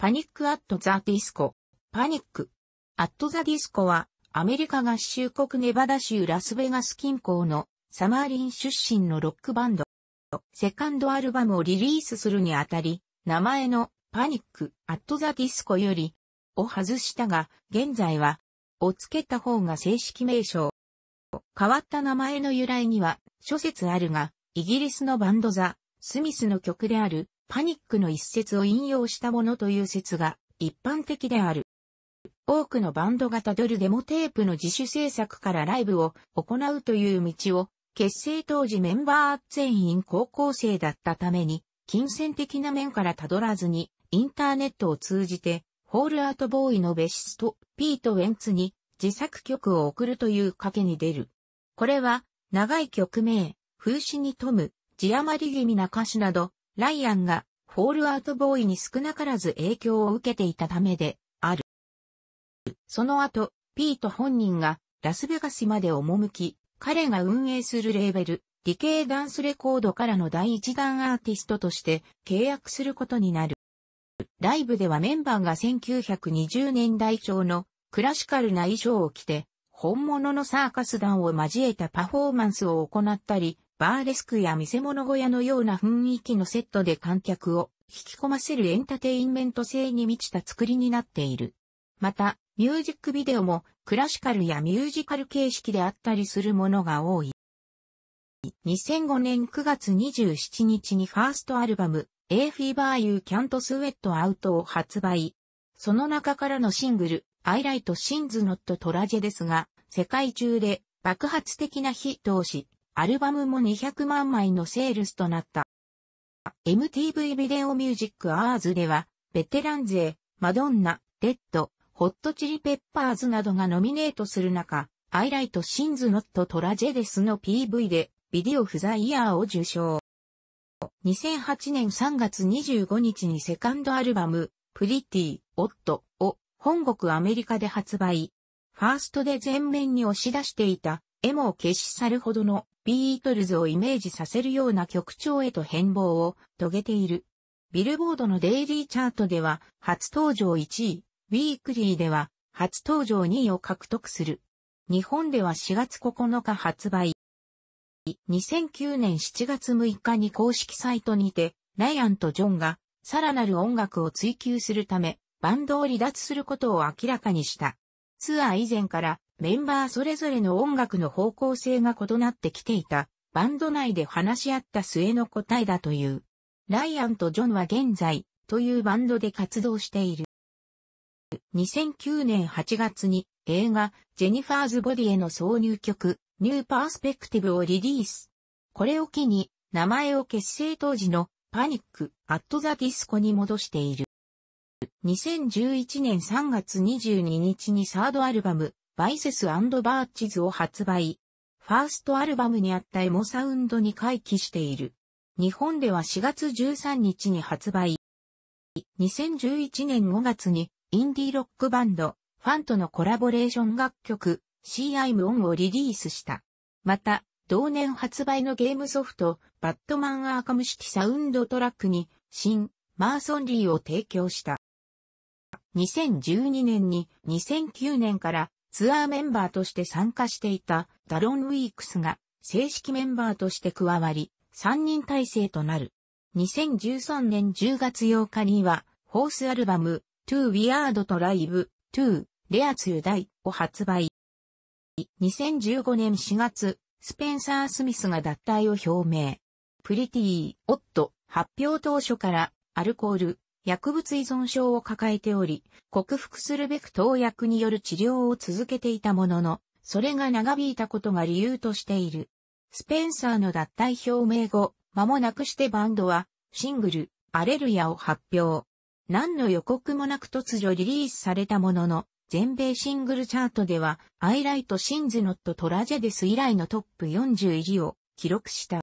パニック・アット・ザ・ディスコ。パニック。アット・ザ・ディスコは、アメリカ合衆国ネバダ州ラスベガス近郊のサマーリン出身のロックバンド。セカンドアルバムをリリースするにあたり、名前のパニック・アット・ザ・ディスコよりを外したが、現在は、を付けた方が正式名称。変わった名前の由来には諸説あるが、イギリスのバンドザ・スミスの曲であるパニックの一節を引用したものという説が一般的である。多くのバンドがドルるデモテープの自主制作からライブを行うという道を、結成当時メンバー全員高校生だったために、金銭的な面からたどらずに、インターネットを通じて、ホールアートボーイのベシスト、ピート・ウェンツに自作曲を送るという賭けに出る。これは、長い曲名、風刺に富む、字余り気味な歌詞など、ライアンがフォールアウトボーイに少なからず影響を受けていたためで、ある。その後、ピート本人がラスベガスまで赴き、彼が運営するレーベル、理系ダンスレコードからの第一弾アーティストとして契約することになる。ライブではメンバーが1920年代調のクラシカルな衣装を着て、本物のサーカス団を交えたパフォーマンスを行ったり、バーレスクや見せ物小屋のような雰囲気のセットで観客を引き込ませるエンタテインメント性に満ちた作りになっている。また、ミュージックビデオもクラシカルやミュージカル形式であったりするものが多い。2005年9月27日にファーストアルバム A Fever You Can't Sweat Out を発売。その中からのシングル I Light Sins Not Trage ですが、世界中で爆発的なヒットをし、アルバムも200万枚のセールスとなった。MTV ビデオミュージックアーズでは、ベテラン勢、マドンナ、レッド、ホットチリペッパーズなどがノミネートする中、アイライト・シンズ・ノット・トラジェデスの PV で、ビデオ・フザ・イヤーを受賞。2008年3月25日にセカンドアルバム、プリティ・オットを本国アメリカで発売。ファーストで前面に押し出していた、モを消し去るほどのビートルズをイメージさせるような曲調へと変貌を遂げている。ビルボードのデイリーチャートでは初登場1位、ウィークリーでは初登場2位を獲得する。日本では4月9日発売。2009年7月6日に公式サイトにて、ライアンとジョンがさらなる音楽を追求するため、バンドを離脱することを明らかにした。ツアー以前からメンバーそれぞれの音楽の方向性が異なってきていた、バンド内で話し合った末の答えだという。ライアンとジョンは現在、というバンドで活動している。2009年8月に映画、ジェニファーズ・ボディへの挿入曲、ニュー・パースペクティブをリリース。これを機に、名前を結成当時のパニック・アット・ザ・ディスコに戻している。2011年3月22日にサードアルバム、バイセスバーチズを発売。ファーストアルバムにあったエモサウンドに回帰している。日本では4月13日に発売。2011年5月にインディーロックバンド、ファンとのコラボレーション楽曲、CI m オンをリリースした。また、同年発売のゲームソフト、バットマンアーカムシティサウンドトラックに、新、マーソンリーを提供した。2012年に2009年からツアーメンバーとして参加していたダロン・ウィークスが正式メンバーとして加わり、3人体制となる。2013年10月8日には、ホースアルバム、トゥ・ Weird とラ i ブ、e ゥ・レア・ a r e to Die を発売。2015年4月、スペンサー・スミスが脱退を表明。プリティー・オット発表当初からアルコール、薬物依存症を抱えており、克服するべく投薬による治療を続けていたものの、それが長引いたことが理由としている。スペンサーの脱退表明後、間もなくしてバンドは、シングル、アレルヤを発表。何の予告もなく突如リリースされたものの、全米シングルチャートでは、アイライト・シンズ・ノット・トラジェデス以来のトップ40入りを記録した。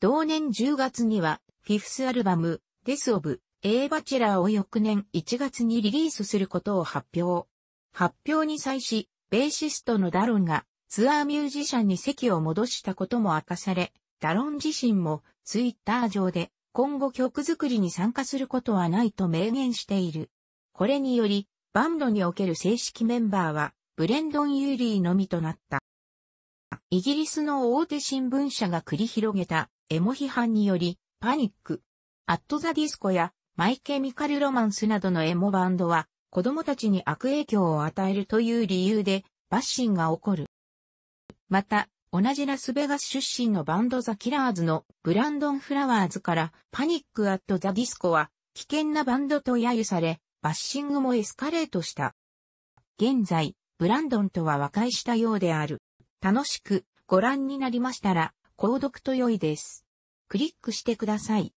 同年10月には、フィフスアルバム、デス・オブ・ A バチェラーを翌年1月にリリースすることを発表。発表に際し、ベーシストのダロンがツアーミュージシャンに席を戻したことも明かされ、ダロン自身もツイッター上で今後曲作りに参加することはないと明言している。これにより、バンドにおける正式メンバーはブレンドン・ユーリーのみとなった。イギリスの大手新聞社が繰り広げたエモ批判により、パニック、アットザ・ディスコやマイケミカルロマンスなどのエモバンドは、子供たちに悪影響を与えるという理由で、バッシンが起こる。また、同じラスベガス出身のバンドザ・キラーズのブランドン・フラワーズからパニック・アット・ザ・ディスコは危険なバンドと揶揄され、バッシングもエスカレートした。現在、ブランドンとは和解したようである。楽しくご覧になりましたら、購読と良いです。クリックしてください。